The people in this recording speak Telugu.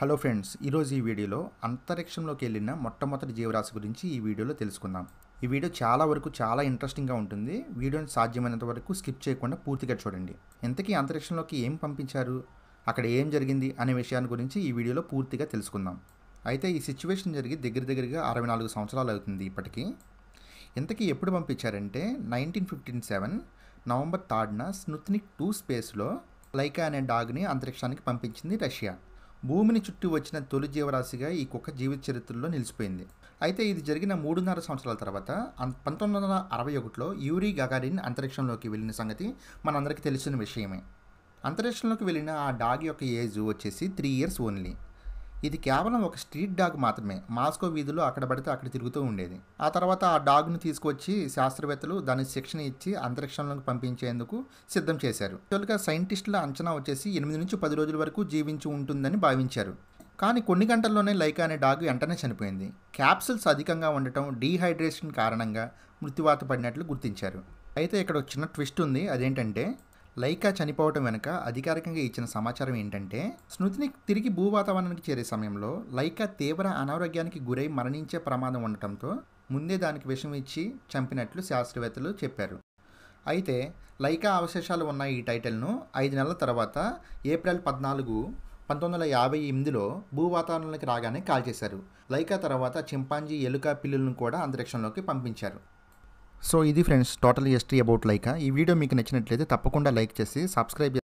హలో ఫ్రెండ్స్ ఈరోజు ఈ వీడియోలో అంతరిక్షంలోకి వెళ్ళిన మొట్టమొదటి జీవరాశి గురించి ఈ వీడియోలో తెలుసుకుందాం ఈ వీడియో చాలా వరకు చాలా ఇంట్రెస్టింగ్గా ఉంటుంది వీడియోని సాధ్యమైనంత వరకు స్కిప్ చేయకుండా పూర్తిగా చూడండి ఇంతకీ అంతరిక్షంలోకి ఏం పంపించారు అక్కడ ఏం జరిగింది అనే విషయాన్ని గురించి ఈ వీడియోలో పూర్తిగా తెలుసుకుందాం అయితే ఈ సిచ్యువేషన్ జరిగి దగ్గర దగ్గరగా అరవై నాలుగు సంవత్సరాలు అవుతుంది ఇప్పటికీ ఇంతకీ ఎప్పుడు పంపించారంటే నైన్టీన్ ఫిఫ్టీన్ సెవెన్ నవంబర్ థర్డ్న స్నుత్నిక్ టూ స్పేస్లో లైకా అనే డాగ్ని అంతరిక్షానికి పంపించింది రష్యా భూమిని చుట్టి వచ్చిన తొలి జీవరాశిగా ఈ కుక్క జీవిత చరిత్రలో నిలిచిపోయింది అయితే ఇది జరిగిన మూడున్నర సంవత్సరాల తర్వాత పంతొమ్మిది వందల అరవై ఒకటిలో యూరీ గగారిన్ అంతరిక్షంలోకి వెళ్ళిన సంగతి మనందరికీ తెలిసిన విషయమే అంతరిక్షంలోకి వెళ్ళిన ఆ డాగ్ యొక్క ఏజ్ వచ్చేసి త్రీ ఇయర్స్ ఓన్లీ ఇది కేవలం ఒక స్ట్రీట్ డాగ్ మాత్రమే మాస్కో వీధిలో అక్కడ పడితే అక్కడ తిరుగుతూ ఉండేది ఆ తర్వాత ఆ డాగ్ను తీసుకొచ్చి శాస్త్రవేత్తలు దాని శిక్షణ ఇచ్చి అంతరిక్షంలోకి పంపించేందుకు సిద్ధం చేశారు యాక్చువల్గా సైంటిస్టుల అంచనా వచ్చేసి ఎనిమిది నుంచి పది రోజుల వరకు జీవించి ఉంటుందని భావించారు కానీ కొన్ని గంటల్లోనే లైక్ అనే డాగ్ వెంటనే చనిపోయింది క్యాప్సిల్స్ అధికంగా ఉండటం డీహైడ్రేషన్ కారణంగా మృత్యువాత పడినట్లు గుర్తించారు అయితే ఇక్కడ చిన్న ట్విస్ట్ ఉంది అదేంటంటే లైకా చనిపోవటం వెనుక అధికారికంగా ఇచ్చిన సమాచారం ఏంటంటే స్మృతిని తిరిగి భూ వాతావరణానికి చేరే సమయంలో లైకా తీవ్ర అనారోగ్యానికి గురై మరణించే ప్రమాదం ఉండటంతో ముందే దానికి విషం ఇచ్చి చంపినట్లు శాస్త్రవేత్తలు చెప్పారు అయితే లైకా అవశేషాలు ఉన్న ఈ టైటిల్ను ఐదు నెలల తర్వాత ఏప్రిల్ పద్నాలుగు పంతొమ్మిది వందల యాభై ఎనిమిదిలో భూ వాతావరణంలోకి రాగానే కాల్చేశారు లైకా తర్వాత చింపాంజీ ఎలుక పిల్లులను కూడా అంతరిక్షంలోకి పంపించారు సో ఇది friends total history about like ఈ వీడియో మీకు నచ్చినట్లయితే తప్పకుండా లైక్ చేసి సబ్స్క్రైబ్